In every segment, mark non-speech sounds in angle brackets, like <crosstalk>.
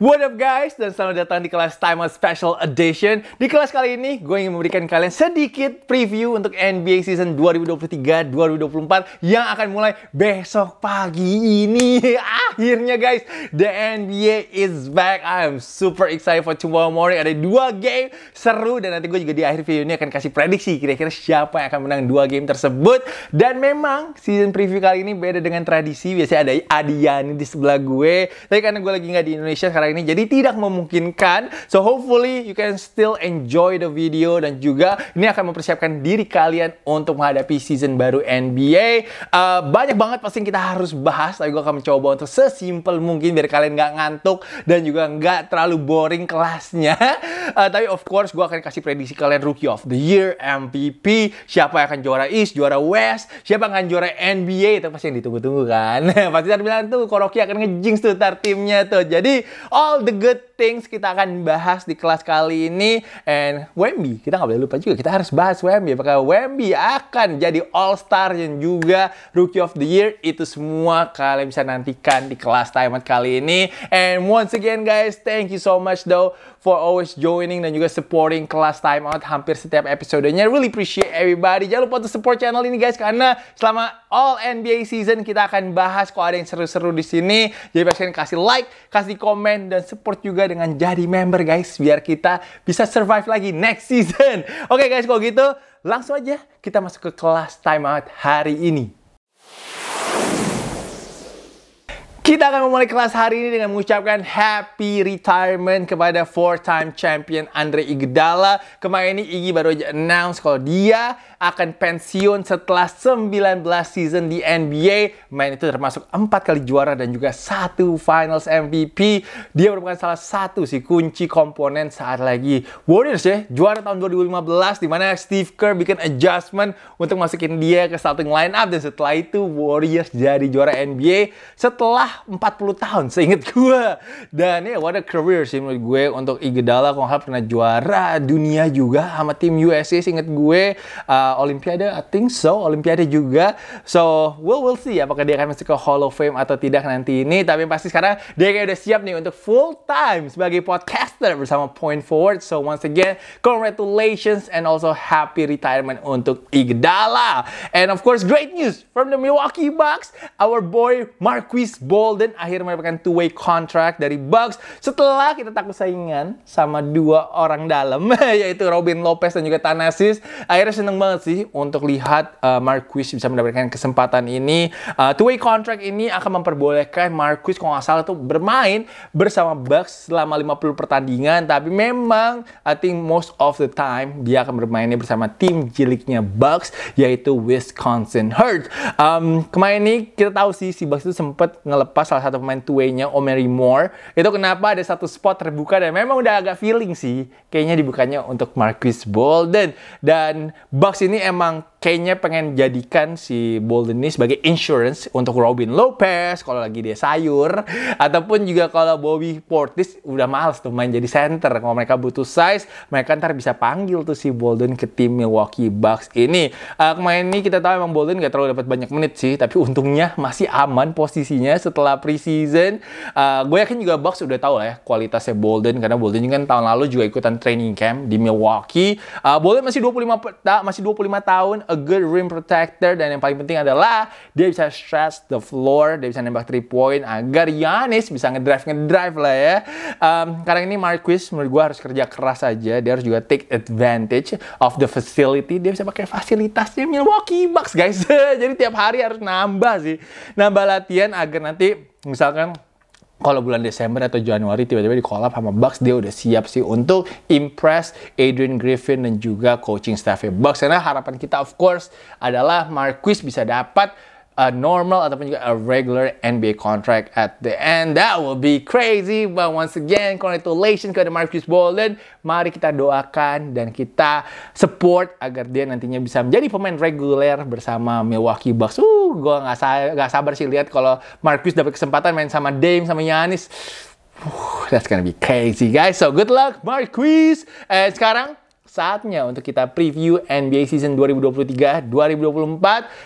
What up guys dan selamat datang di kelas Timer Special Edition. Di kelas kali ini gue ingin memberikan kalian sedikit preview untuk NBA season 2023-2024 yang akan mulai besok pagi ini. <laughs> Akhirnya guys, the NBA is back. I am super excited for tomorrow morning. Ada dua game seru dan nanti gue juga di akhir video ini akan kasih prediksi kira-kira siapa yang akan menang dua game tersebut. Dan memang season preview kali ini beda dengan tradisi. Biasanya ada Adiani di sebelah gue. Tapi karena gue lagi nggak di Indonesia sekarang ini jadi tidak memungkinkan. So hopefully you can still enjoy the video dan juga ini akan mempersiapkan diri kalian untuk menghadapi season baru NBA. Uh, eh, banyak banget pasti kita harus bahas tapi gue akan mencoba untuk sesimpel mungkin biar kalian nggak ngantuk dan juga nggak terlalu boring kelasnya. Uh, <laughs> tapi of course gue akan kasih prediksi kalian rookie of the year, MVP, siapa yang akan juara East, juara West, siapa yang akan juara NBA itu pasti yang ditunggu-tunggu kan. <laughs> pasti ntar bilang tuh Koroki akan ngejinx tuh ntar timnya tuh. Jadi all the good things kita akan bahas di kelas kali ini. And Wemby, kita nggak boleh lupa juga, kita harus bahas Wemby. Apakah Wemby akan jadi All-Star dan juga Rookie of the Year? Itu semua kalian bisa nantikan di kelas timeout kali ini. And once again guys, thank you so much though for always joining dan juga supporting kelas time out hampir setiap episodenya. Really appreciate everybody. Jangan lupa untuk support channel ini guys karena selama all NBA season kita akan bahas kok ada yang seru-seru di sini. Jadi pastikan kasih like, kasih komen dan support juga dengan jadi member guys biar kita bisa survive lagi next season. <laughs> Oke okay, guys kalau gitu langsung aja kita masuk ke kelas time out hari ini. Kita akan memulai kelas hari ini dengan mengucapkan happy retirement kepada four time champion Andre Iguodala. Kemarin ini Igi baru aja announce kalau dia akan pensiun setelah 19 season di NBA. Main itu termasuk 4 kali juara dan juga satu Finals MVP. Dia merupakan salah satu si kunci komponen saat lagi Warriors ya juara tahun 2015 di mana Steve Kerr bikin adjustment untuk masukin dia ke starting lineup dan setelah itu Warriors jadi juara NBA setelah 40 tahun seingat gue. Dan ya what a career sih menurut gue untuk Iguodala kalau pernah juara dunia juga sama tim USA seingat gue uh, Eh, Olimpiade, I think so, Olimpiade juga. So, we'll, we'll see apakah dia akan masuk ke Hall of Fame atau tidak nanti ini. Tapi pasti sekarang dia kayak udah siap nih untuk full time sebagai podcaster bersama Point Forward. So, once again, congratulations and also happy retirement untuk Igdala. And of course, great news from the Milwaukee Bucks. Our boy Marquis Bolden akhirnya mendapatkan two-way contract dari Bucks setelah kita takut saingan sama dua orang dalam, <laughs> yaitu Robin Lopez dan juga Tanasis. Akhirnya seneng banget banget sih untuk lihat uh, eh, Marquis bisa mendapatkan kesempatan ini. Uh, two-way contract ini akan memperbolehkan Marquis kalau nggak salah tuh bermain bersama Bucks selama 50 pertandingan. Tapi memang I think most of the time dia akan bermainnya bersama tim jiliknya Bucks yaitu Wisconsin Herd. Um, kemarin ini kita tahu sih si Bucks itu sempat ngelepas salah satu pemain two-way-nya Omeri Moore. Itu kenapa ada satu spot terbuka dan memang udah agak feeling sih kayaknya dibukanya untuk Marquis Bolden dan Bucks ini ini emang kayaknya pengen jadikan si Bolden ini sebagai insurance untuk Robin Lopez kalau lagi dia sayur ataupun juga kalau Bobby Portis udah males tuh main jadi center kalau mereka butuh size mereka ntar bisa panggil tuh si Bolden ke tim Milwaukee Bucks ini uh, kemarin ini kita tahu emang Bolden gak terlalu dapat banyak menit sih tapi untungnya masih aman posisinya setelah preseason uh, eh, gue yakin juga Bucks udah tahu lah ya kualitasnya Bolden karena Bolden kan tahun lalu juga ikutan training camp di Milwaukee uh, Bolden masih 25 masih 25 tahun a good rim protector dan yang paling penting adalah dia bisa stress the floor, dia bisa nembak 3 point agar Yanis bisa ngedrive ngedrive lah ya. Um, karena ini Marquis menurut gue harus kerja keras aja, dia harus juga take advantage of the facility, dia bisa pakai fasilitasnya Milwaukee Bucks guys. <laughs> Jadi tiap hari harus nambah sih, nambah latihan agar nanti misalkan kalau bulan Desember atau Januari tiba-tiba di collab sama Bucks dia udah siap sih untuk impress Adrian Griffin dan juga coaching staffnya Bucks karena harapan kita of course adalah Marquis bisa dapat a normal ataupun juga a regular NBA contract at the end. That will be crazy. But once again, congratulations kepada Marcus Bolden. Mari kita doakan dan kita support agar dia nantinya bisa menjadi pemain reguler bersama Milwaukee Bucks. Uh, gue nggak sa gak sabar sih lihat kalau Marcus dapat kesempatan main sama Dame sama Yanis. Uh, that's gonna be crazy guys. So good luck Marquis. Eh sekarang saatnya untuk kita preview NBA season 2023-2024.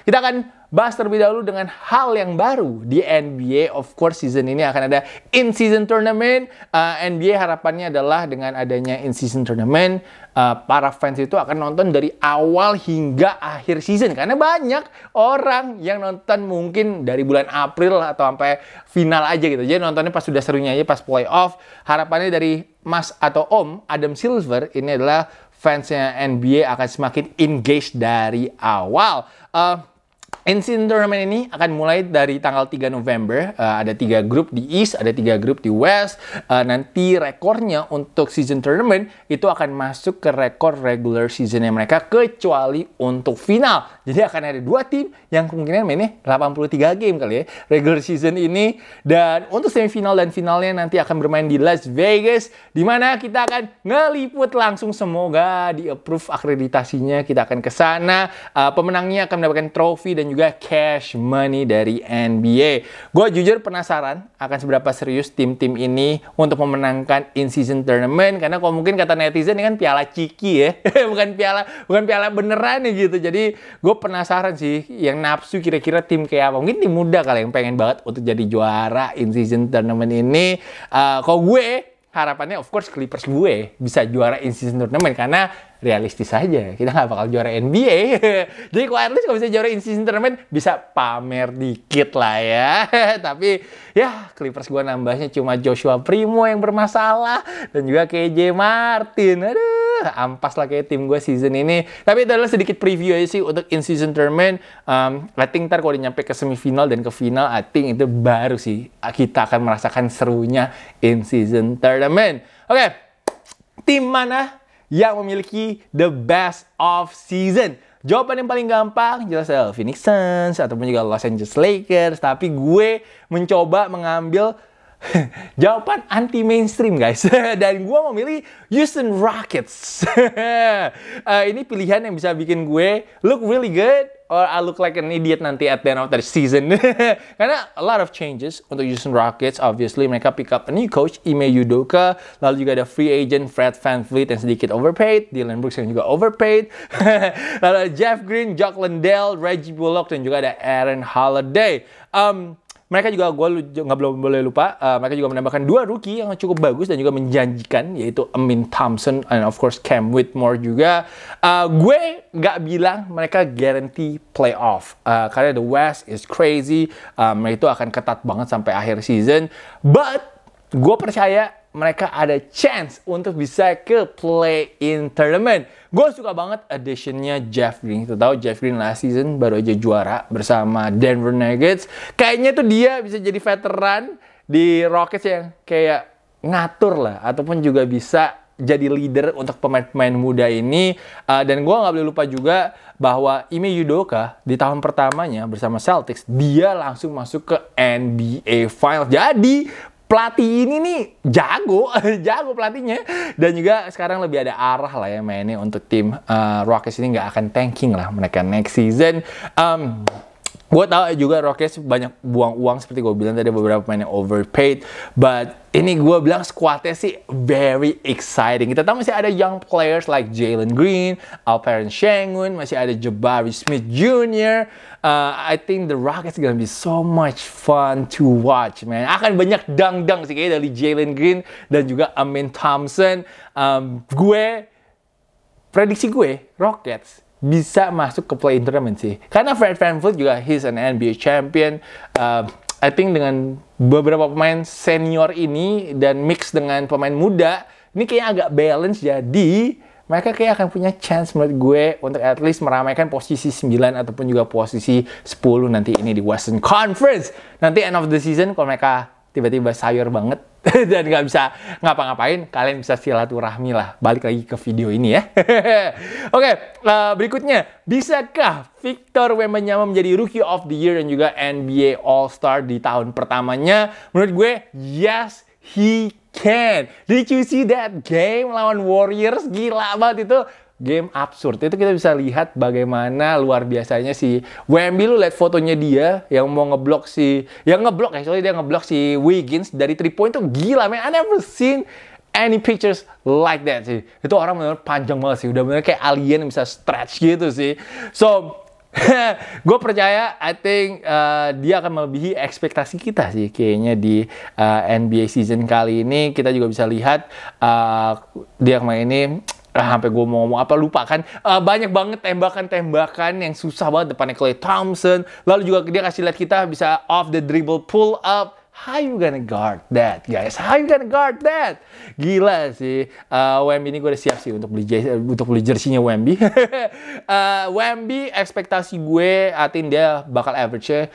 Kita akan bahas terlebih dahulu dengan hal yang baru di NBA. Of course, season ini akan ada in-season tournament. Uh, NBA harapannya adalah dengan adanya in-season tournament, uh, para fans itu akan nonton dari awal hingga akhir season. Karena banyak orang yang nonton mungkin dari bulan April atau sampai final aja gitu. Jadi nontonnya pas sudah serunya aja pas playoff. Harapannya dari Mas atau Om Adam Silver ini adalah fansnya NBA akan semakin engage dari awal. Uh, Season Tournament ini akan mulai dari tanggal 3 November. Uh, ada tiga grup di East, ada tiga grup di West. Uh, nanti rekornya untuk season tournament itu akan masuk ke rekor regular seasonnya mereka kecuali untuk final. Jadi akan ada dua tim yang kemungkinan mainnya 83 game kali ya regular season ini. Dan untuk semifinal dan finalnya nanti akan bermain di Las Vegas. di mana kita akan ngeliput langsung semoga di approve akreditasinya. Kita akan ke sana. Uh, pemenangnya akan mendapatkan trofi dan juga cash money dari NBA. Gue jujur penasaran akan seberapa serius tim-tim ini untuk memenangkan in-season tournament karena kalau mungkin kata netizen ini kan piala ciki ya, <laughs> bukan piala bukan piala beneran ya gitu. Jadi gue penasaran sih yang nafsu kira-kira tim kayak apa. Mungkin tim muda kali yang pengen banget untuk jadi juara in-season tournament ini. Uh, kalau gue harapannya of course Clippers gue bisa juara in-season tournament karena realistis aja. Kita nggak bakal juara NBA. <laughs> Jadi least kalau bisa juara in-season tournament, bisa pamer dikit lah ya. <laughs> Tapi ya Clippers gue nambahnya cuma Joshua Primo yang bermasalah. Dan juga KJ Martin. Aduh, ampas lah kayak tim gue season ini. Tapi itu adalah sedikit preview aja sih untuk in-season tournament. Um, I think ntar kalau nyampe ke semifinal dan ke final, I think itu baru sih kita akan merasakan serunya in-season tournament. Oke, okay. tim mana yang memiliki the best of season? Jawaban yang paling gampang jelas adalah Phoenix Suns ataupun juga Los Angeles Lakers. Tapi gue mencoba mengambil <laughs> Jawaban anti mainstream guys. <laughs> Dan gue memilih Houston Rockets. uh, <laughs> ini pilihan yang bisa bikin gue look really good or I look like an idiot nanti at the end of the season. Karena a lot of changes untuk Houston Rockets. Obviously mereka pick up a new coach, Ime Udoka. Lalu juga ada free agent Fred VanVleet yang sedikit overpaid. Dylan Brooks yang juga overpaid. lalu Jeff Green, Jock Landell, Reggie Bullock, dan juga ada Aaron Holiday. Um, mereka juga gue nggak belum boleh lupa, uh, mereka juga menambahkan dua rookie yang cukup bagus dan juga menjanjikan, yaitu Amin Thompson and of course Cam Whitmore juga. Uh, gue nggak bilang mereka guarantee playoff, uh, karena the West is crazy, um, itu akan ketat banget sampai akhir season. But gue percaya mereka ada chance untuk bisa ke play-in tournament. Gue suka banget additionnya Jeff Green. Kita tahu Jeff Green last season baru aja juara bersama Denver Nuggets. Kayaknya tuh dia bisa jadi veteran di Rockets yang kayak ngatur lah. Ataupun juga bisa jadi leader untuk pemain-pemain muda ini. Uh, dan gue gak boleh lupa juga bahwa Ime Yudoka di tahun pertamanya bersama Celtics, dia langsung masuk ke NBA Finals. Jadi pelatih ini nih jago, <laughs> jago pelatihnya. Dan juga sekarang lebih ada arah lah ya mainnya untuk tim uh, Rockets ini nggak akan tanking lah mereka next season. Um, Gue tau juga Rockets banyak buang uang seperti gue bilang tadi beberapa pemain yang overpaid, but ini gue bilang squadnya sih very exciting. Kita tahu masih ada young players like Jalen Green, Alperen Sengun, masih ada Jabari Smith Jr. Uh, I think the Rockets gonna be so much fun to watch, man. Akan banyak dang-dang sih kayak dari Jalen Green dan juga Amin Thompson. Um, gue, prediksi gue, Rockets bisa masuk ke play tournament sih. Karena Fred VanVleet juga he's an NBA champion. Uh, I think dengan beberapa pemain senior ini dan mix dengan pemain muda, ini kayaknya agak balance jadi mereka kayak akan punya chance menurut gue untuk at least meramaikan posisi 9 ataupun juga posisi 10 nanti ini di Western Conference. Nanti end of the season kalau mereka tiba-tiba sayur banget <laughs> dan nggak bisa ngapa-ngapain, kalian bisa silaturahmi lah. Balik lagi ke video ini ya. <laughs> Oke, okay, uh, eh, berikutnya. Bisakah Victor Wembanyama menjadi Rookie of the Year dan juga NBA All-Star di tahun pertamanya? Menurut gue, yes, he can. Did you see that game lawan Warriors? Gila banget itu game absurd. Itu kita bisa lihat bagaimana luar biasanya si Wemby lu lihat fotonya dia yang mau ngeblok si yang ngeblok soalnya dia ngeblok si Wiggins dari 3 point itu gila man. I never seen any pictures like that sih. Itu orang benar panjang banget sih. Udah benar kayak alien bisa stretch gitu sih. So <laughs> gue percaya, I think uh, dia akan melebihi ekspektasi kita sih, kayaknya di uh, NBA season kali ini kita juga bisa lihat uh, dia kemarin ini ah, sampai gue mau ngomong apa lupa kan uh, banyak banget tembakan-tembakan yang susah banget depannya Clay Thompson lalu juga dia kasih lihat kita bisa off the dribble pull up How you gonna guard that, guys? How you gonna guard that? Gila sih. Uh, Wemby ini gue udah siap sih untuk beli eh, untuk beli jersinya Wemby. uh, <laughs> Wemby ekspektasi gue atin dia bakal average 20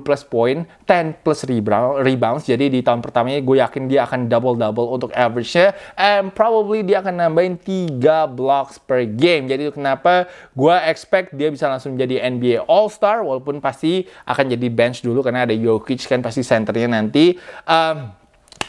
plus point, 10 plus rebound, rebounds. Jadi di tahun pertamanya gue yakin dia akan double double untuk average-nya and probably dia akan nambahin 3 blocks per game. Jadi itu kenapa gue expect dia bisa langsung jadi NBA All Star walaupun pasti akan jadi bench dulu karena ada Jokic kan pasti centernya nanti. Um,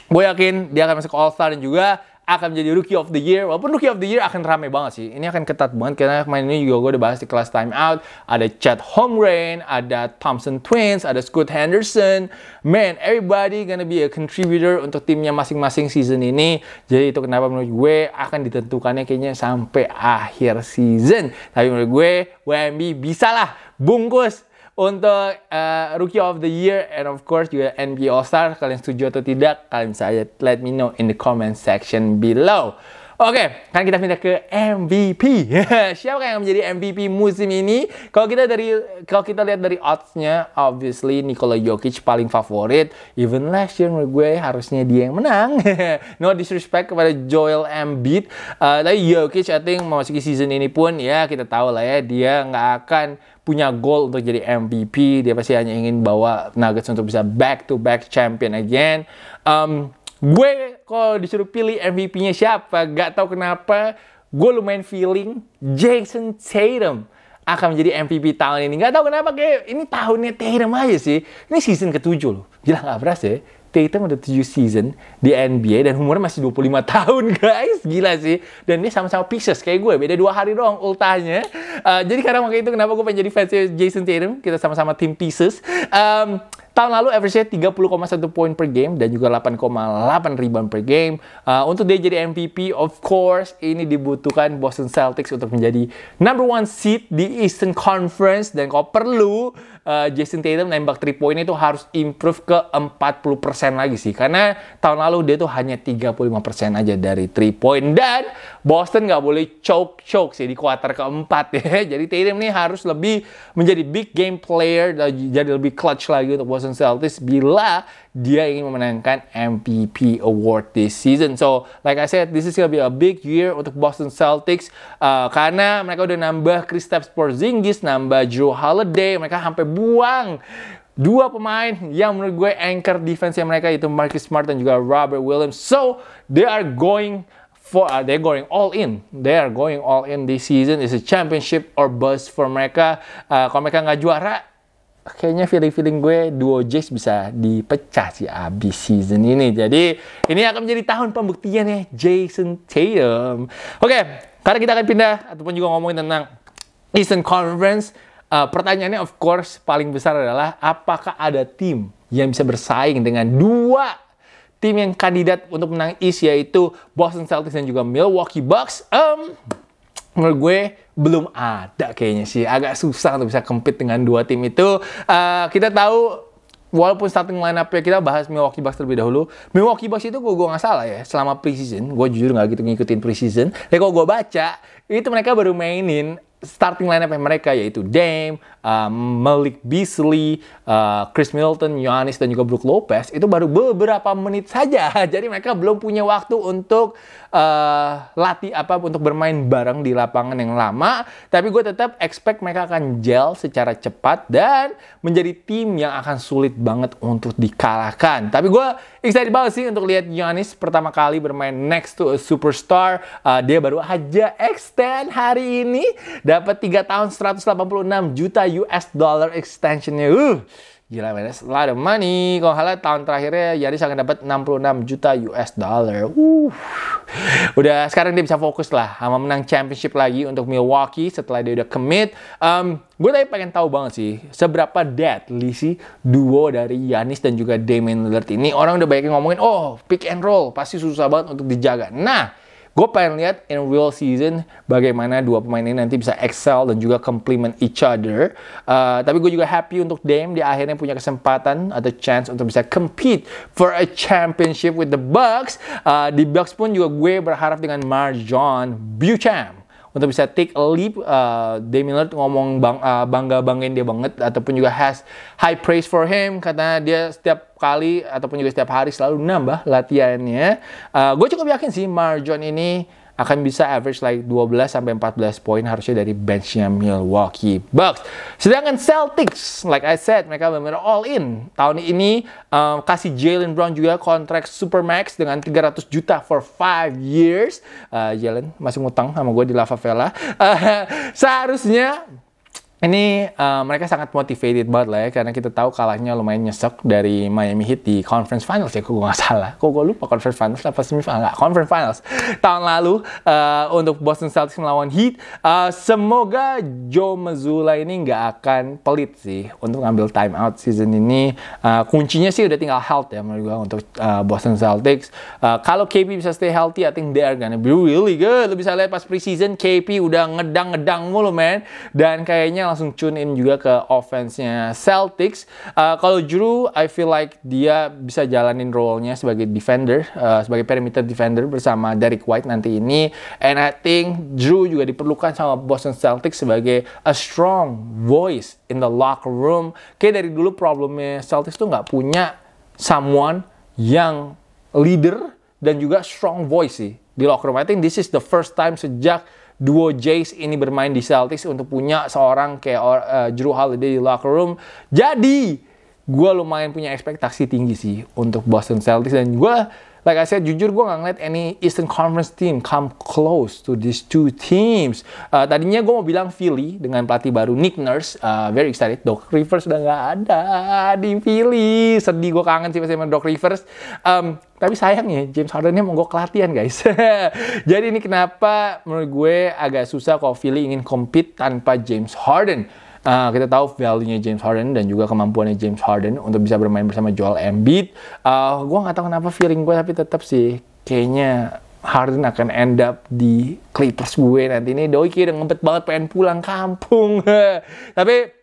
gue yakin dia akan masuk All Star dan juga akan menjadi Rookie of the Year. Walaupun Rookie of the Year akan rame banget sih. Ini akan ketat banget karena kemarin ini juga gue udah bahas di kelas Time Out. Ada Chad Holmgren, ada Thompson Twins, ada Scott Henderson. Man, everybody gonna be a contributor untuk timnya masing-masing season ini. Jadi itu kenapa menurut gue akan ditentukannya kayaknya sampai akhir season. Tapi menurut gue, WMB bisa lah bungkus untuk uh, Rookie of the Year and of course juga NBA All Star. Kalian setuju atau tidak? Kalian bisa aja let me know in the comment section below. Oke, okay, kan kita pindah ke MVP. <laughs> Siapa yang menjadi MVP musim ini? Kalau kita dari kalau kita lihat dari odds-nya, obviously Nikola Jokic paling favorit. Even last year menurut gue harusnya dia yang menang. <laughs> no disrespect kepada Joel Embiid. Uh, tapi Jokic I think memasuki season ini pun ya kita tahu lah ya dia nggak akan punya goal untuk jadi MVP. Dia pasti hanya ingin bawa Nuggets untuk bisa back to back champion again. Um, gue kalau disuruh pilih MVP-nya siapa, gak tau kenapa gue lumayan feeling Jason Tatum akan menjadi MVP tahun ini. Gak tau kenapa kayak ini tahunnya Tatum aja sih. Ini season ketujuh loh. Gila gak beras ya. Tatum udah 7 season di NBA dan umurnya masih 25 <laughs> tahun guys. Gila sih. Dan ini sama-sama Pixers kayak gue. Beda dua hari doang ultahnya. Uh, jadi karena makanya itu kenapa gue pengen jadi fans Jason Tatum. Kita sama-sama tim Pieces. Um, Tahun lalu average-nya 30,1 poin per game dan juga 8,8 rebound per game. Uh, untuk dia jadi MVP, of course ini dibutuhkan Boston Celtics untuk menjadi number one seed di Eastern Conference dan kalau perlu uh, Jason Tatum nembak 3 point itu harus improve ke 40% lagi sih karena tahun lalu dia tuh hanya 35% aja dari 3 point dan Boston nggak boleh choke-choke sih di kuarter keempat ya. <laughs> Jadi Tatum ini harus lebih menjadi big game player jadi lebih clutch lagi untuk Boston Boston Celtics bila dia ingin memenangkan MVP award this season. So, like I said, this is gonna be a big year untuk Boston Celtics uh, karena mereka udah nambah Kristaps Porzingis, nambah Joe Holiday, mereka sampai buang dua pemain yang menurut gue anchor defense yang mereka itu Marcus Smart dan juga Robert Williams. So, they are going for uh, they're going all in. They are going all in this season. It's a championship or bust for mereka. Uh, kalau mereka nggak juara, kayaknya feeling-feeling gue duo Jace bisa dipecah sih abis season ini. Jadi ini akan menjadi tahun pembuktian ya Jason Tatum. Oke, okay, karena kita akan pindah ataupun juga ngomongin tentang Eastern Conference. Uh, pertanyaannya of course paling besar adalah apakah ada tim yang bisa bersaing dengan dua tim yang kandidat untuk menang East yaitu Boston Celtics dan juga Milwaukee Bucks? Um, menurut gue belum ada kayaknya sih. Agak susah untuk bisa kempit dengan dua tim itu. Uh, kita tahu walaupun starting line up ya kita bahas Milwaukee Bucks terlebih dahulu. Milwaukee Bucks itu gue gak salah ya selama preseason, gue jujur gak gitu ngikutin preseason. Tapi ya, kalau gue baca itu mereka baru mainin starting lineup yang mereka yaitu Dame, uh, Malik Beasley, uh, Chris Middleton, Giannis dan juga Brook Lopez itu baru beberapa menit saja. <laughs> Jadi mereka belum punya waktu untuk uh, latih apa untuk bermain bareng di lapangan yang lama. Tapi gue tetap expect mereka akan gel secara cepat dan menjadi tim yang akan sulit banget untuk dikalahkan. Tapi gue excited banget sih untuk lihat Giannis pertama kali bermain next to a superstar. Uh, dia baru aja extend hari ini dan Dapat 3 tahun 186 juta US dollar extensionnya. Uh, gila man, that's a lot of money. Kalau halnya tahun terakhirnya Yaris akan dapat 66 juta US dollar. Uh. Udah sekarang dia bisa fokus lah sama menang championship lagi untuk Milwaukee setelah dia udah commit. Um, gue tadi pengen tahu banget sih seberapa deadly sih duo dari Yanis dan juga Damian Lillard ini. Orang udah banyak yang ngomongin, oh pick and roll pasti susah banget untuk dijaga. Nah, Gue pengen lihat in real season bagaimana dua pemain ini nanti bisa excel dan juga complement each other. Uh, tapi gue juga happy untuk Dame di akhirnya punya kesempatan atau chance untuk bisa compete for a championship with the Bucks. Uh, di Bucks pun juga gue berharap dengan Marjon Buchamp untuk bisa take a leap. Uh, Damian Lillard ngomong bang, uh, bangga banggain dia banget ataupun juga has high praise for him karena dia setiap kali ataupun juga setiap hari selalu nambah latihannya. Uh, gue cukup yakin sih Marjon ini akan bisa average like 12 sampai 14 poin harusnya dari benchnya Milwaukee Bucks. Sedangkan Celtics, like I said, mereka benar-benar all in. Tahun ini um, kasih Jalen Brown juga kontrak supermax dengan 300 juta for five years. Uh, Jalen masih ngutang sama gue di Lava Vela. <laughs> Uh, seharusnya ini uh, mereka sangat motivated banget lah ya karena kita tahu kalahnya lumayan nyesek dari Miami Heat di Conference Finals ya kok gue nggak salah kok gue lupa Conference Finals apa semifinal nggak Conference Finals tahun lalu uh, untuk Boston Celtics melawan Heat uh, semoga Joe Mazzulla ini nggak akan pelit sih untuk ngambil time out season ini uh, kuncinya sih udah tinggal health ya menurut gue untuk uh, Boston Celtics uh, kalau KP bisa stay healthy I think they are gonna be really good lo bisa lihat pas preseason KP udah ngedang-ngedang mulu man dan kayaknya langsung tune in juga ke offense-nya Celtics. Uh, kalau Drew, I feel like dia bisa jalanin role-nya sebagai defender, uh, sebagai perimeter defender bersama Derek White nanti ini. And I think Drew juga diperlukan sama Boston Celtics sebagai a strong voice in the locker room. Kayak dari dulu problemnya Celtics tuh nggak punya someone yang leader dan juga strong voice sih di locker room. I think this is the first time sejak duo Jays ini bermain di Celtics untuk punya seorang kayak uh, eh, Drew Holiday di locker room. Jadi, gue lumayan punya ekspektasi tinggi sih untuk Boston Celtics dan gue like I said, jujur gue gak ngeliat any Eastern Conference team come close to these two teams. Uh, tadinya gue mau bilang Philly dengan pelatih baru Nick Nurse, uh, very excited. Doc Rivers udah nggak ada di Philly, sedih gue kangen sih sama Doc Rivers. Um, tapi sayangnya James Harden-nya gue kelatihan guys. <laughs> Jadi ini kenapa menurut gue agak susah kalau Philly ingin compete tanpa James Harden. Uh, kita tahu value-nya James Harden dan juga kemampuannya James Harden untuk bisa bermain bersama Joel Embiid. Uh, ah, gue nggak tahu kenapa feeling gue tapi tetap sih kayaknya Harden akan end up di Clippers gue nanti ini. Doi kira ngempet banget pengen pulang kampung. <laughs> tapi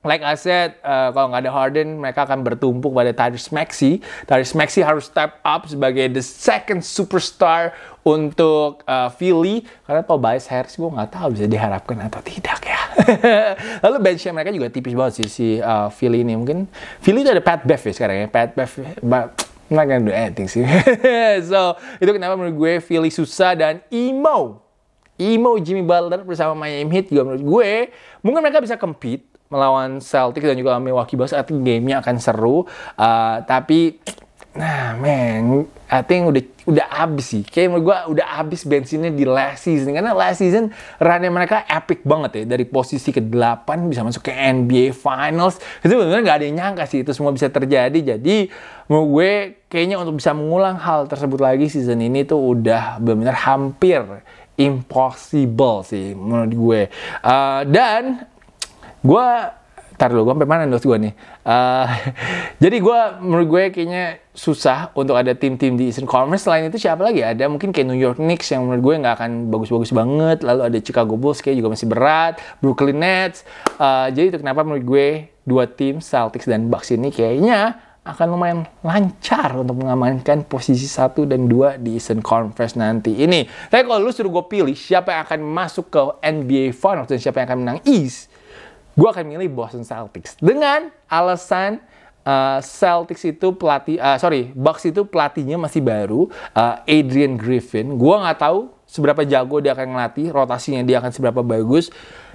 Like I said, uh, kalau nggak ada Harden, mereka akan bertumpuk pada Tyrese Maxi, Tyrese Maxi harus step up sebagai the second superstar untuk uh, Philly. Karena Tobias Harris gue nggak tahu bisa diharapkan atau tidak ya. <laughs> Lalu benchnya mereka juga tipis banget sih si uh, Philly ini. Mungkin Philly itu ada Pat Bev ya sekarang ya. Pat Bev, nggak I'm do anything sih. <laughs> so, itu kenapa menurut gue Philly susah dan emo emo Jimmy Butler bersama Miami Heat juga menurut gue. Mungkin mereka bisa compete melawan Celtics dan juga Milwaukee Bucks. artinya think game-nya akan seru. Uh, tapi nah men, I think udah udah abis sih kayak menurut gue udah abis bensinnya di last season karena last season run mereka epic banget ya dari posisi ke 8 bisa masuk ke NBA Finals itu benar-benar nggak ada yang nyangka sih itu semua bisa terjadi jadi menurut gue kayaknya untuk bisa mengulang hal tersebut lagi season ini tuh udah benar-benar hampir impossible sih menurut gue uh, dan gue Ntar dulu, gue sampai mana endorse gue nih? Uh, <laughs> jadi gue, menurut gue kayaknya susah untuk ada tim-tim di Eastern Conference. Selain itu siapa lagi? Ya? Ada mungkin kayak New York Knicks yang menurut gue nggak akan bagus-bagus banget. Lalu ada Chicago Bulls kayak juga masih berat. Brooklyn Nets. Uh, jadi itu kenapa menurut gue dua tim Celtics dan Bucks ini kayaknya akan lumayan lancar untuk mengamankan posisi 1 dan 2 di Eastern Conference nanti ini. Tapi kalau lu suruh gue pilih siapa yang akan masuk ke NBA Finals dan siapa yang akan menang East, gue akan milih Boston Celtics dengan alasan Uh, Celtics itu pelatih, uh, sorry, Bucks itu pelatihnya masih baru, uh, Adrian Griffin. Gue nggak tahu seberapa jago dia akan ngelatih, rotasinya dia akan seberapa bagus.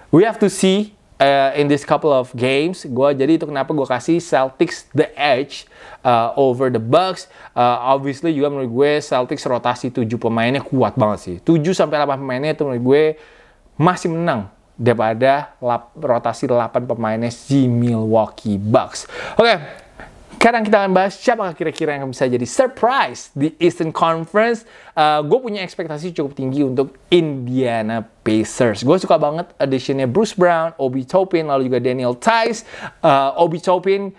We have to see uh, in this couple of games. Gue jadi itu kenapa gue kasih Celtics the edge uh, over the Bucks. Uh, obviously juga menurut gue Celtics rotasi 7 pemainnya kuat banget sih. 7 sampai 8 pemainnya itu menurut gue masih menang daripada lap, rotasi 8 pemainnya si Milwaukee Bucks. Oke, okay. sekarang kita akan bahas siapa kira-kira yang bisa jadi surprise di Eastern Conference. Uh, eh, gue punya ekspektasi cukup tinggi untuk Indiana Pacers. Gue suka banget additionnya Bruce Brown, Obi Topin, lalu juga Daniel Tice. Uh, Obi Topin,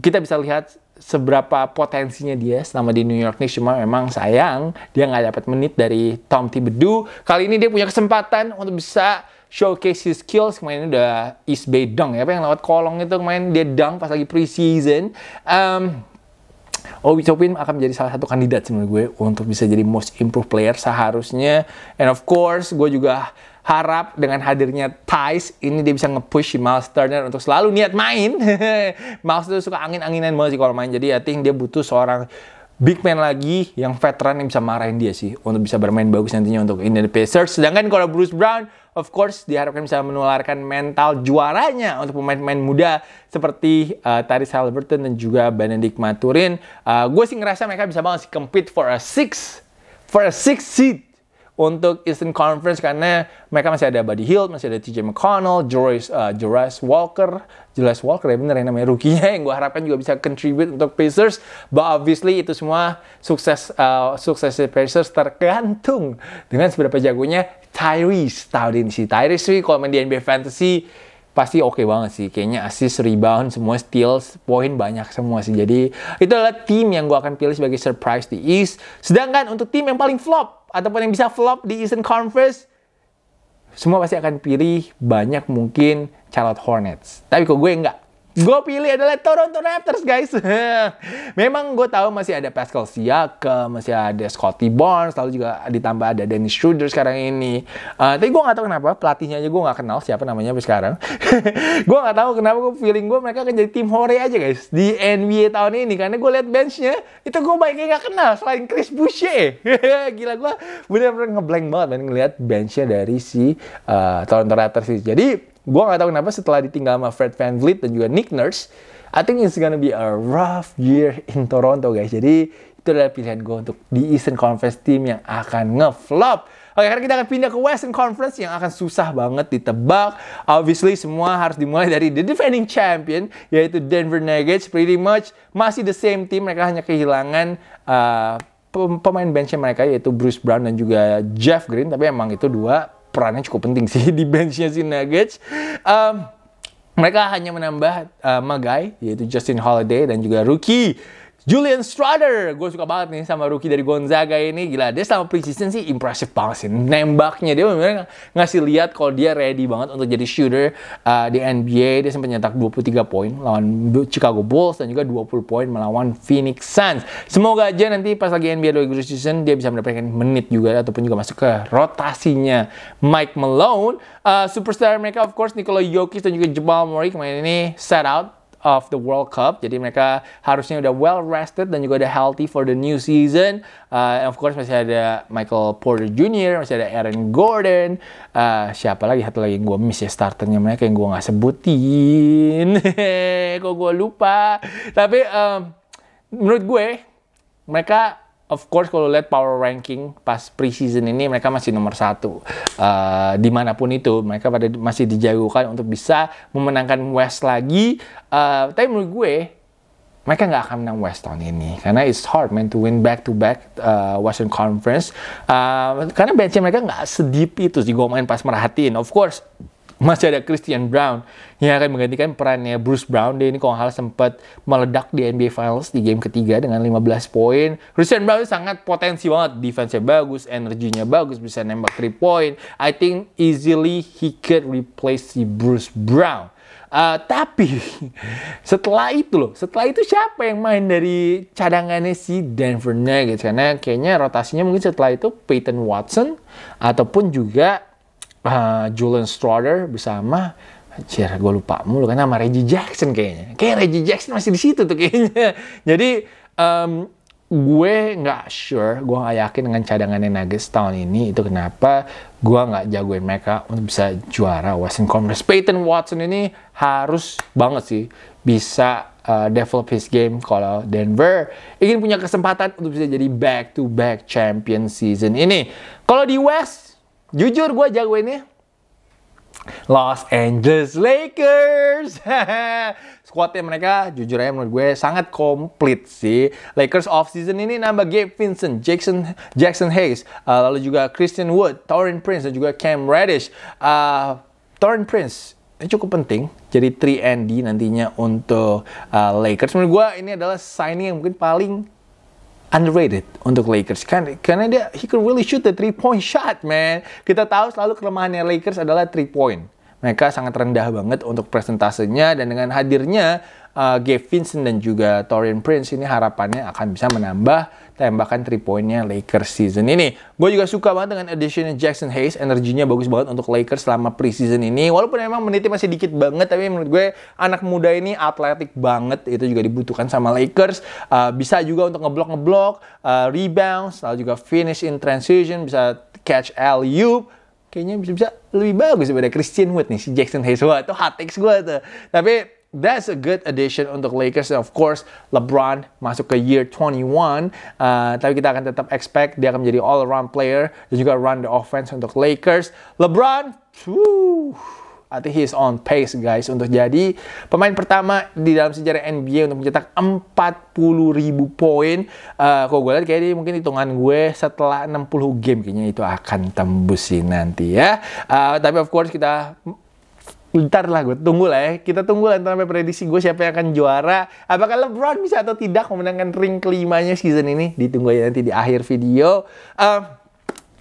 kita bisa lihat seberapa potensinya dia selama di New York Knicks cuma memang sayang dia nggak dapat menit dari Tom Thibodeau kali ini dia punya kesempatan untuk bisa showcase his skills kemarin udah East Bay dunk ya apa yang lewat kolong itu kemarin dia dunk pas lagi preseason um, Obi Chopin akan menjadi salah satu kandidat menurut gue untuk bisa jadi most improved player seharusnya and of course gue juga harap dengan hadirnya Thais ini dia bisa nge-push Miles Turner untuk selalu niat main <laughs> Miles itu suka angin-anginan banget sih kalau main jadi I think dia butuh seorang big man lagi yang veteran yang bisa marahin dia sih untuk bisa bermain bagus nantinya untuk Indian Pacers. Sedangkan kalau Bruce Brown, of course diharapkan bisa menularkan mental juaranya untuk pemain-pemain muda seperti uh, Taris Halberton dan juga Benedict Maturin. Uh, Gue sih ngerasa mereka bisa banget sih compete for a six, for a six seat untuk Eastern Conference karena mereka masih ada Buddy Hield, masih ada TJ McConnell, Joyce uh, Joris Walker, Joris Walker ya bener ya, yang namanya rukinya yang gue harapkan juga bisa contribute untuk Pacers. But obviously itu semua sukses uh, sukses Pacers tergantung dengan seberapa jagonya Tyrese tahun si Tyrese sih kalau main di NBA Fantasy pasti oke okay banget sih. Kayaknya assist, rebound, semua steals, poin banyak semua sih. Jadi itu adalah tim yang gue akan pilih sebagai surprise di East. Sedangkan untuk tim yang paling flop, ataupun yang bisa flop di Eastern Conference, semua pasti akan pilih banyak mungkin Charlotte Hornets. Tapi kok gue enggak gue pilih adalah Toronto Raptors guys. <laughs> Memang gue tahu masih ada Pascal Siakam, masih ada Scotty Barnes, lalu juga ditambah ada Dennis Schroeder sekarang ini. Uh, tapi gue gak tahu kenapa pelatihnya aja gue gak kenal siapa namanya sampai sekarang. <laughs> gue gak tahu kenapa gue feeling gue mereka akan jadi tim hore aja guys di NBA tahun ini karena gue liat benchnya itu gue baiknya gak kenal selain Chris Boucher. <laughs> Gila gue bener-bener ngeblank banget ngeliat ngeliat benchnya dari si uh, Toronto Raptors sih. Jadi gue gak tau kenapa setelah ditinggal sama Fred Van Vliet dan juga Nick Nurse, I think it's gonna be a rough year in Toronto guys. Jadi itu adalah pilihan gue untuk di Eastern Conference team yang akan ngeflop. Oke, karena kita akan pindah ke Western Conference yang akan susah banget ditebak. Obviously semua harus dimulai dari the defending champion yaitu Denver Nuggets. Pretty much masih the same team. Mereka hanya kehilangan uh, pemain bench mereka yaitu Bruce Brown dan juga Jeff Green. Tapi emang itu dua perannya cukup penting sih <laughs> di benchnya si Nuggets. Um, mereka hanya menambah uh, eh, Magai, yaitu Justin Holiday dan juga rookie Julian Strader, gue suka banget nih sama rookie dari Gonzaga ini. Gila, dia sama preseason sih impressive banget sih. Nembaknya dia benar ngasih lihat kalau dia ready banget untuk jadi shooter uh, di NBA. Dia sempat nyetak 23 poin lawan Chicago Bulls dan juga 20 poin melawan Phoenix Suns. Semoga aja nanti pas lagi NBA regular season dia bisa mendapatkan menit juga ataupun juga masuk ke rotasinya Mike Malone. Uh, superstar mereka of course Nikola Jokic dan juga Jamal Murray kemarin ini set out of the World Cup. Jadi mereka harusnya udah well rested dan juga udah healthy for the new season. Uh, and of course masih ada Michael Porter Jr., masih ada Aaron Gordon. Uh, siapa lagi? Satu lagi yang gue miss ya starternya mereka yang gue gak sebutin. <laughs> Kok gue lupa. Tapi um, menurut gue mereka of course kalau lihat power ranking pas preseason ini mereka masih nomor satu uh, dimanapun itu mereka pada masih dijagokan untuk bisa memenangkan West lagi uh, tapi menurut gue mereka nggak akan menang West tahun ini karena it's hard man to win back to back uh, Western Conference uh, karena bench mereka nggak sedip itu sih gue main pas merhatiin of course masih ada Christian Brown yang akan menggantikan perannya Bruce Brown. Dia ini kalau hal sempat meledak di NBA Finals di game ketiga dengan 15 poin. Christian Brown sangat potensi banget. Defense-nya bagus, energinya bagus, bisa nembak 3 poin. I think easily he could replace si Bruce Brown. Uh, tapi <laughs> setelah itu loh, setelah itu siapa yang main dari cadangannya si Denver Nuggets? Karena kayaknya rotasinya mungkin setelah itu Peyton Watson ataupun juga uh, Julian Strother bersama Anjir, gue lupa mulu karena sama Reggie Jackson kayaknya. Kayak Reggie Jackson masih di situ tuh kayaknya. <laughs> Jadi um, gue nggak sure, gue nggak yakin dengan cadangannya Nuggets tahun ini itu kenapa gue nggak jagoin mereka untuk bisa juara Western Conference. Peyton Watson ini harus banget sih bisa uh, develop his game kalau Denver ingin punya kesempatan untuk bisa jadi back to back champion season ini. Kalau di West jujur gue jagoinnya Los Angeles Lakers. <laughs> Squadnya mereka jujur aja menurut gue sangat komplit sih. Lakers off season ini nambah Gabe Vincent, Jackson Jackson Hayes, uh, lalu juga Christian Wood, Torin Prince dan juga Cam Reddish. Uh, Torin Prince ini cukup penting jadi 3 and D nantinya untuk uh, Lakers. Menurut gue ini adalah signing yang mungkin paling underrated untuk Lakers kan karena dia he could really shoot the three point shot man kita tahu selalu kelemahannya Lakers adalah three point mereka sangat rendah banget untuk presentasenya dan dengan hadirnya uh, Gabe Vincent dan juga Torian Prince ini harapannya akan bisa menambah tembakan 3 poinnya Lakers season ini. Gue juga suka banget dengan additionnya Jackson Hayes, energinya bagus banget untuk Lakers selama preseason ini. Walaupun emang menitnya masih dikit banget, tapi menurut gue anak muda ini atletik banget, itu juga dibutuhkan sama Lakers. Uh, bisa juga untuk ngeblok-ngeblok, uh, eh, rebound, lalu juga finish in transition, bisa catch alley -U. kayaknya bisa-bisa lebih bagus daripada Christian Wood nih si Jackson Hayes wah itu hot gue tuh tapi that's a good addition untuk Lakers. And of course, LeBron masuk ke year 21. Uh, tapi kita akan tetap expect dia akan menjadi all-around player dan juga run the offense untuk Lakers. LeBron, whew, I think he on pace guys untuk jadi pemain pertama di dalam sejarah NBA untuk mencetak 40 ribu poin. Uh, kalau gue lihat kayaknya mungkin hitungan gue setelah 60 game kayaknya itu akan tembus sih nanti ya. Uh, tapi of course kita Bentar lah gue tunggu lah ya. Kita tunggu lah sampai prediksi gue siapa yang akan juara. Apakah LeBron bisa atau tidak memenangkan ring kelimanya season ini? Ditunggu aja nanti di akhir video. Uh,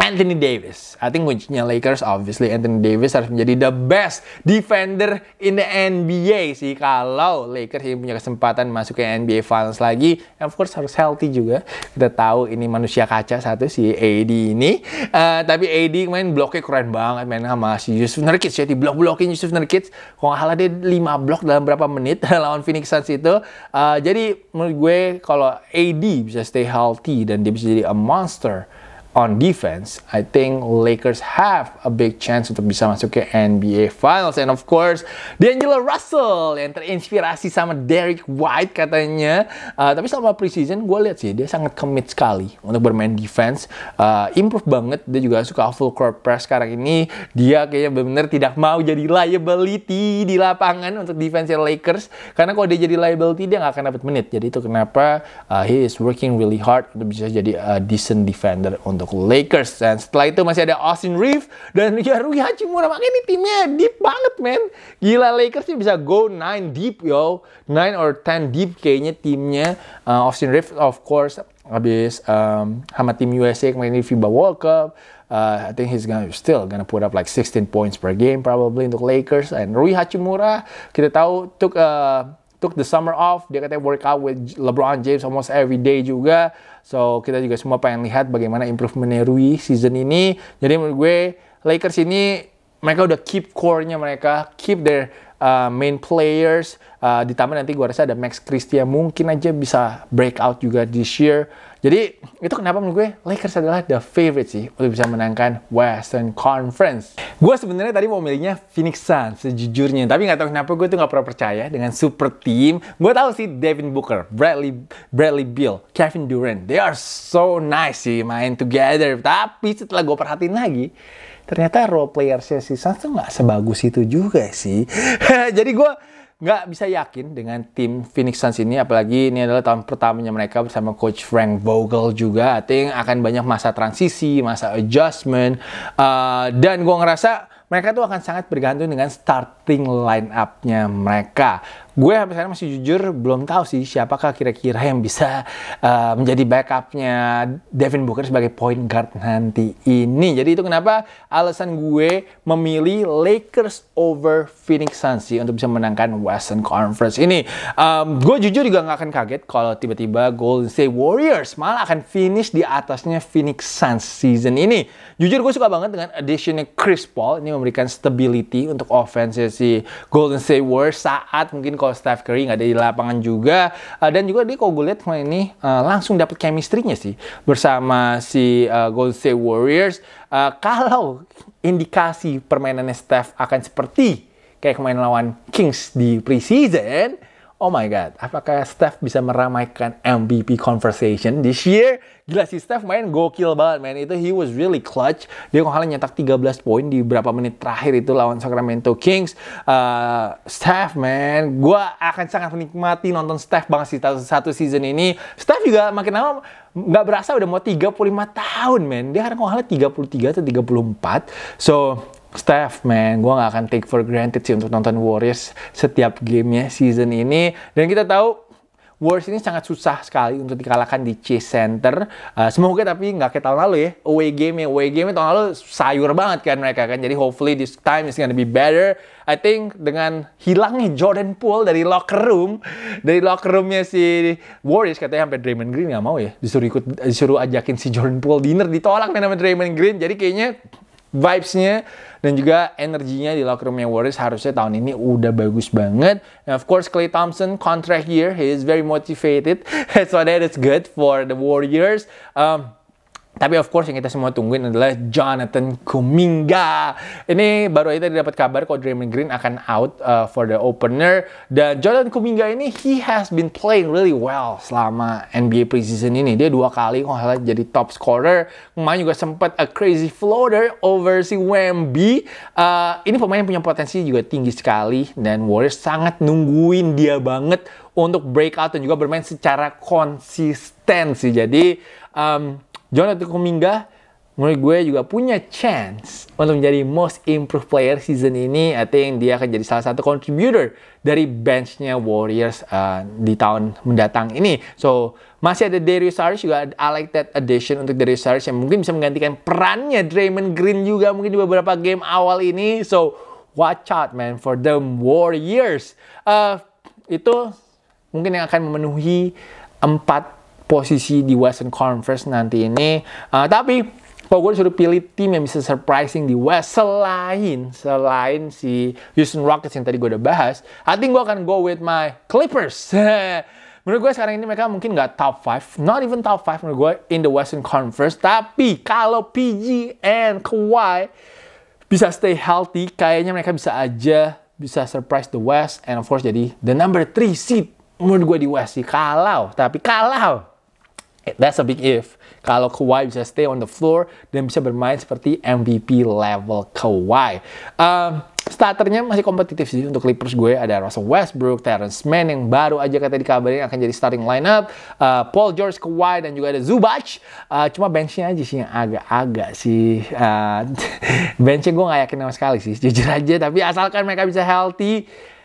Anthony Davis. I think kuncinya Lakers obviously Anthony Davis harus menjadi the best defender in the NBA sih. Kalau Lakers ini punya kesempatan masuk ke NBA Finals lagi, of course harus healthy juga. Kita tahu ini manusia kaca satu si AD ini. Uh, tapi AD main bloknya keren banget main sama si Yusuf Nurkic ya. Di blok-blokin Yusuf Nurkic. Kalau nggak salah dia 5 blok dalam berapa menit <laughs> lawan Phoenix Suns itu. Uh, jadi menurut gue kalau AD bisa stay healthy dan dia bisa jadi a monster on defense, I think Lakers have a big chance untuk bisa masuk ke NBA Finals. And of course, D'Angelo Russell yang terinspirasi sama Derek White katanya. Uh, tapi selama preseason gue lihat sih dia sangat commit sekali untuk bermain defense. Uh, improve banget. Dia juga suka full court press sekarang ini. Dia kayaknya benar-benar tidak mau jadi liability di lapangan untuk defense Lakers. Karena kalau dia jadi liability dia nggak akan dapat menit. Jadi itu kenapa uh, he is working really hard untuk bisa jadi a uh, decent defender untuk untuk Lakers dan setelah itu masih ada Austin Reeves dan ya Rui Hachimura makanya ini timnya deep banget men gila Lakersnya bisa go 9 deep yo 9 or 10 deep kayaknya timnya uh, Austin Reeves of course habis um, sama tim USA kemarin di FIBA World Cup uh, I think he's gonna still gonna put up like 16 points per game probably untuk Lakers and Rui Hachimura kita tahu took a uh, took the summer off dia katanya workout with LeBron James almost every day juga so kita juga semua pengen lihat bagaimana improvementnya Rui season ini jadi menurut gue Lakers ini mereka udah keep core-nya mereka keep their uh, main players uh, ditambah nanti gue rasa ada Max Christie mungkin aja bisa breakout juga this year jadi itu kenapa menurut gue Lakers adalah the favorite sih untuk bisa menangkan Western Conference gue sebenarnya tadi mau milihnya Phoenix Suns sejujurnya tapi nggak tahu kenapa gue tuh nggak pernah percaya dengan super team gue tahu sih Devin Booker Bradley Bradley Beal Kevin Durant they are so nice sih main together tapi setelah gue perhatiin lagi ternyata role playersnya si Suns tuh nggak sebagus itu juga sih. <laughs> Jadi gue nggak bisa yakin dengan tim Phoenix Suns ini, apalagi ini adalah tahun pertamanya mereka bersama Coach Frank Vogel juga. I think akan banyak masa transisi, masa adjustment, uh, dan gue ngerasa mereka tuh akan sangat bergantung dengan starting line up-nya mereka gue sampai sekarang masih jujur belum tahu sih siapakah kira-kira yang bisa uh, menjadi backupnya Devin Booker sebagai point guard nanti ini. Jadi itu kenapa alasan gue memilih Lakers over Phoenix Suns sih untuk bisa menangkan Western Conference ini. Um, gue jujur juga nggak akan kaget kalau tiba-tiba Golden State Warriors malah akan finish di atasnya Phoenix Suns season ini. Jujur gue suka banget dengan additionnya Chris Paul ini memberikan stability untuk offense si Golden State Warriors saat mungkin kalau kalau Steph Curry nggak ada di lapangan juga uh, dan juga dia kalau gue lihat kemarin ini uh, langsung dapat chemistry-nya sih bersama si uh, Golden State Warriors uh, kalau indikasi permainannya Steph akan seperti kayak kemarin lawan Kings di preseason Oh my God, apakah Steph bisa meramaikan MVP conversation this year? Gila sih, Steph main gokil banget, man. Itu he was really clutch. Dia kok halnya nyetak 13 poin di beberapa menit terakhir itu lawan Sacramento Kings. Uh, Steph, man. Gue akan sangat menikmati nonton Steph banget sih satu season ini. Steph juga makin lama nggak berasa udah mau 35 tahun, man. Dia kan kok halnya 33 atau 34. So, staff man gue nggak akan take for granted sih untuk nonton Warriors setiap gamenya season ini dan kita tahu Warriors ini sangat susah sekali untuk dikalahkan di Chase Center. Uh, semoga tapi nggak kayak tahun lalu ya. Away game ya, away game tahun lalu sayur banget kan mereka kan. Jadi hopefully this time is gonna be better. I think dengan hilangnya Jordan Poole dari locker room, dari locker roomnya si Warriors katanya sampai Draymond Green nggak mau ya. Disuruh ikut, disuruh ajakin si Jordan Poole dinner ditolak nih sama Draymond Green. Jadi kayaknya vibes-nya dan juga energinya di locker roomnya Warriors harusnya tahun ini udah bagus banget. And of course Clay Thompson contract year, he is very motivated, <laughs> so that is good for the Warriors. Um, tapi of course yang kita semua tungguin adalah Jonathan Kuminga. Ini baru aja tadi dapat kabar kalau Draymond Green akan out uh, for the opener dan Jonathan Kuminga ini he has been playing really well selama NBA preseason ini. Dia dua kali kalau oh, jadi top scorer. Kemarin juga sempat a crazy floater over si Wemby. Uh, ini pemain yang punya potensi juga tinggi sekali dan Warriors sangat nungguin dia banget untuk breakout dan juga bermain secara konsisten sih. Jadi um, John Kuminga menurut gue juga punya chance untuk menjadi most improved player season ini. I think dia akan jadi salah satu contributor dari benchnya Warriors uh, di tahun mendatang ini. So, masih ada Darius Harris juga. I like that addition untuk Darius Harris yang mungkin bisa menggantikan perannya Draymond Green juga mungkin di beberapa game awal ini. So, watch out man for the Warriors. Uh, itu mungkin yang akan memenuhi empat posisi di Western Conference nanti ini. Uh, tapi kalau gue disuruh pilih tim yang bisa surprising di West selain selain si Houston Rockets yang tadi gue udah bahas, I think gue akan go with my Clippers. <laughs> menurut gue sekarang ini mereka mungkin nggak top 5, not even top 5 menurut gue in the Western Conference. Tapi kalau PG and Kawhi bisa stay healthy, kayaknya mereka bisa aja bisa surprise the West and of course jadi the number 3 seed menurut gue di West sih kalau tapi kalau That's a big if. Kalau Kawhi bisa stay on the floor dan bisa bermain seperti MVP level Kawhi. Um, starternya masih kompetitif sih untuk Clippers gue ada Russell Westbrook, Terrence Mann yang baru aja kata dikabarin akan jadi starting lineup, uh, Paul George, Kawhi dan juga ada Zubac. Uh, cuma benchnya aja sih yang agak-agak sih uh, <laughs> benchnya gue gak yakin sama sekali sih jujur aja. Tapi asalkan mereka bisa healthy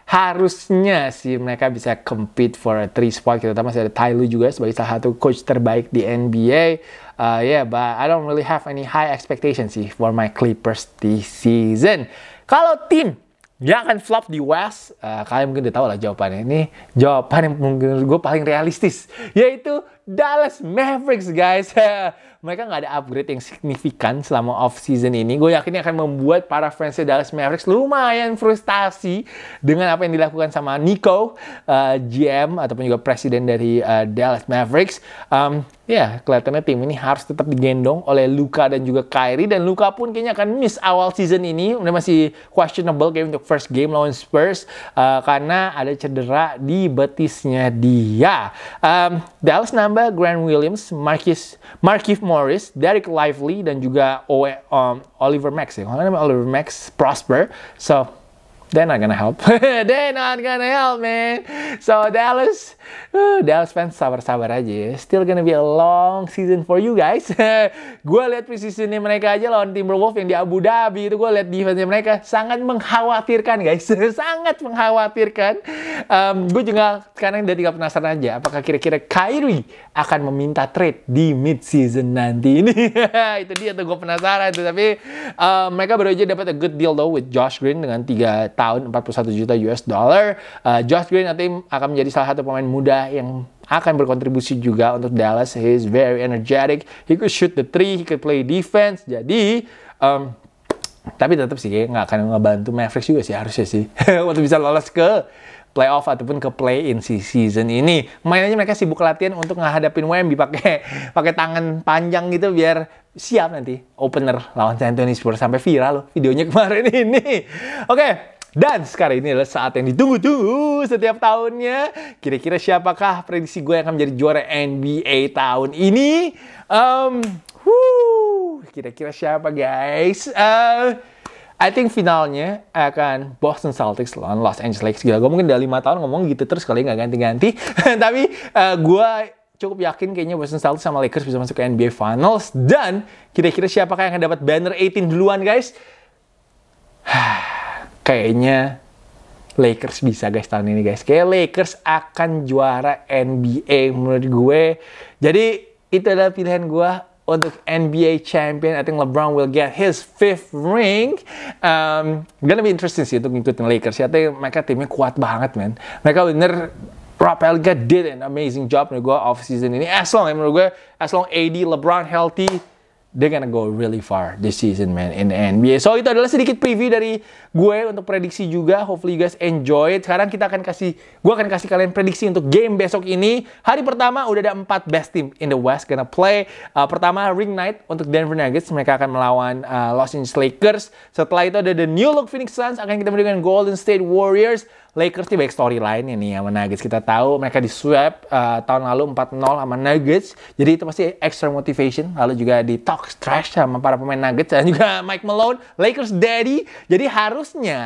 harusnya sih mereka bisa compete for a three spot kita gitu. tahu masih ada Ty Lue juga sebagai salah satu coach terbaik di NBA. Uh, yeah, but I don't really have any high expectations sih for my Clippers this season. Kalau tim yang akan flop di West, uh, kalian mungkin udah tahu lah jawabannya. Ini jawaban yang mungkin gue paling realistis, yaitu Dallas Mavericks guys. <laughs> Mereka nggak ada upgrade yang signifikan selama off season ini. Gue yakin ini akan membuat para fansnya Dallas Mavericks lumayan frustasi dengan apa yang dilakukan sama Nico, uh, GM ataupun juga presiden dari uh, Dallas Mavericks. Um, ya, yeah, kelihatannya tim ini harus tetap digendong oleh Luka dan juga Kyrie dan Luka pun kayaknya akan miss awal season ini. Udah masih questionable kayak untuk first game lawan Spurs uh, karena ada cedera di betisnya dia. Um, Dallas 6 Grand Grant Williams, Marquis, Marquis Morris, Derek Lively, dan juga e, um, Oliver Max. Ya. Oliver Max, Prosper. So, They're not gonna help. <laughs> They're not gonna help, man. So Dallas, uh, Dallas fans sabar-sabar aja. Ya. Still gonna be a long season for you guys. <laughs> gue lihat preseasonnya mereka aja lawan Timberwolves yang di Abu Dhabi itu gua lihat defense mereka sangat mengkhawatirkan, guys. <laughs> sangat mengkhawatirkan. Um, gue juga sekarang udah tinggal penasaran aja. Apakah kira-kira Kyrie akan meminta trade di mid season nanti ini? itu dia tuh gue penasaran tuh. Tapi um, mereka baru aja dapat a good deal though with Josh Green dengan tiga tahun 41 juta US dollar. Uh, Josh Green nanti akan menjadi salah satu pemain muda yang akan berkontribusi juga untuk Dallas. He is very energetic. He could shoot the three, he could play defense. Jadi um, tapi tetap sih nggak akan ngebantu Mavericks juga sih harusnya sih <laughs> untuk bisa lolos ke playoff ataupun ke play in season ini. Mainnya mereka sibuk latihan untuk ngadapin Wemby pakai <laughs> pakai tangan panjang gitu biar siap nanti opener lawan San Antonio Spurs sampai viral loh videonya kemarin <laughs> ini. Oke, okay. Dan sekarang ini adalah saat yang ditunggu-tunggu setiap tahunnya. Kira-kira siapakah prediksi gue yang akan menjadi juara NBA tahun ini? Um, kira-kira siapa guys? Uh, I think finalnya akan Boston Celtics lawan Los Angeles Lakers. Gila, gue mungkin udah 5 tahun ngomong gitu terus kali nggak ganti-ganti. <laughs> Tapi uh, eh, gue cukup yakin kayaknya Boston Celtics sama Lakers bisa masuk ke NBA Finals. Dan kira-kira siapakah yang akan dapat banner 18 duluan guys? <sighs> kayaknya Lakers bisa guys tahun ini guys. Kayak Lakers akan juara NBA menurut gue. Jadi itu adalah pilihan gue untuk NBA champion. I think LeBron will get his fifth ring. Um, gonna be interesting sih untuk ngikutin Lakers. Ya, think mereka timnya kuat banget men. Mereka bener Rob Elga did an amazing job menurut gue off season ini. As long, ya, menurut gue, as long AD, LeBron healthy, they're gonna go really far this season man in the NBA. So itu adalah sedikit preview dari gue untuk prediksi juga. Hopefully you guys enjoy it. Sekarang kita akan kasih gue akan kasih kalian prediksi untuk game besok ini. Hari pertama udah ada 4 best team in the West gonna play. Uh, pertama Ring Night untuk Denver Nuggets mereka akan melawan uh, Los Angeles Lakers. Setelah itu ada the New Look Phoenix Suns akan kita berikan Golden State Warriors. Lakers di baik storyline lain ini sama Nuggets. Kita tahu mereka di swap uh, eh, tahun lalu 4-0 sama Nuggets. Jadi itu pasti extra motivation. Lalu juga di talk trash sama para pemain Nuggets dan juga <laughs> Mike Malone, Lakers daddy. Jadi harusnya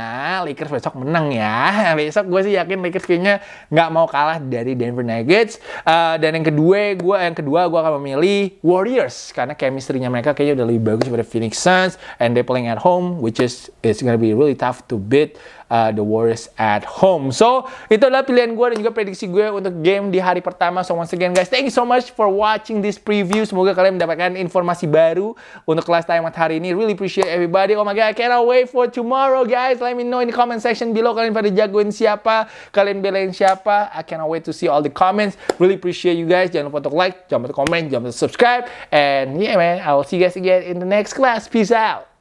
Lakers besok menang ya. <laughs> Besok gue sih yakin Lakers kayaknya nggak mau kalah dari Denver Nuggets. Uh, dan yang kedua, gue yang kedua gue akan memilih Warriors karena chemistry-nya mereka kayaknya udah lebih bagus daripada Phoenix Suns and they playing at home which is it's gonna be really tough to beat uh, the Warriors at home. So, itulah pilihan gue dan juga prediksi gue untuk game di hari pertama. So, once again guys, thank you so much for watching this preview. Semoga kalian mendapatkan informasi baru untuk kelas time hari ini. Really appreciate everybody. Oh my God, I cannot wait for tomorrow guys. Let me know in the comment section below kalian pada jagoin siapa, kalian belain siapa. I cannot wait to see all the comments. Really appreciate you guys. Jangan lupa untuk like, jangan lupa untuk comment, jangan lupa untuk subscribe. And yeah man, I will see you guys again in the next class. Peace out.